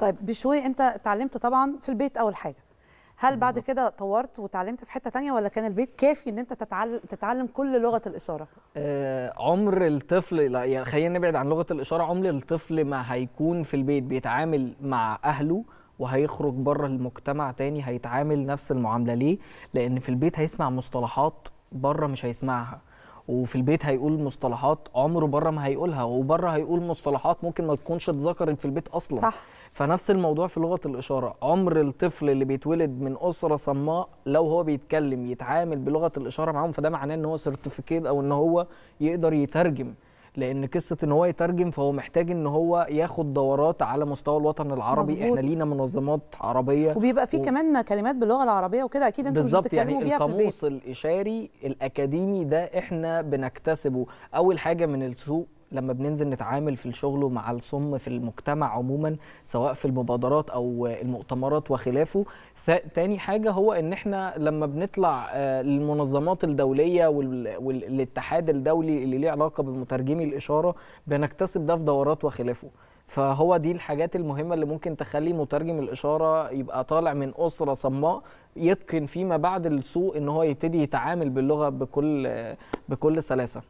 طيب بشوي انت اتعلمت طبعا في البيت اول حاجه هل بعد كده طورت وتعلمت في حته تانية ولا كان البيت كافي ان انت تتعلم تتعلم كل لغه الاشاره آه عمر الطفل لا يعني خلينا نبعد عن لغه الاشاره عمر الطفل ما هيكون في البيت بيتعامل مع اهله وهيخرج بره المجتمع تاني هيتعامل نفس المعامله ليه لان في البيت هيسمع مصطلحات بره مش هيسمعها وفي البيت هيقول مصطلحات عمره بره ما هيقولها وبره هيقول مصطلحات ممكن ما تكونش اتذكرت في البيت اصلا صح فنفس الموضوع في لغه الاشاره عمر الطفل اللي بيتولد من اسره صماء لو هو بيتكلم يتعامل بلغه الاشاره معاهم فده معناه ان هو سيرتيفيكيت او ان هو يقدر يترجم لان قصه ان هو يترجم فهو محتاج ان هو ياخد دورات على مستوى الوطن العربي مزبوط. احنا لينا منظمات عربيه وبيبقى في و... كمان كلمات باللغه العربيه وكده اكيد انتوا بالظبط يعني بيها القاموس الاشاري الاكاديمي ده احنا بنكتسبه اول حاجه من السوق لما بننزل نتعامل في الشغل ومع الصم في المجتمع عموما سواء في المبادرات او المؤتمرات وخلافه تاني حاجة هو إن إحنا لما بنطلع للمنظمات آه، الدولية والاتحاد الدولي اللي ليه علاقة بمترجمي الإشارة بنكتسب ده في دورات وخلافه فهو دي الحاجات المهمة اللي ممكن تخلي مترجم الإشارة يبقى طالع من أسرة صماء يتقن فيما بعد السوق إن هو يبتدي يتعامل باللغة بكل بكل سلاسة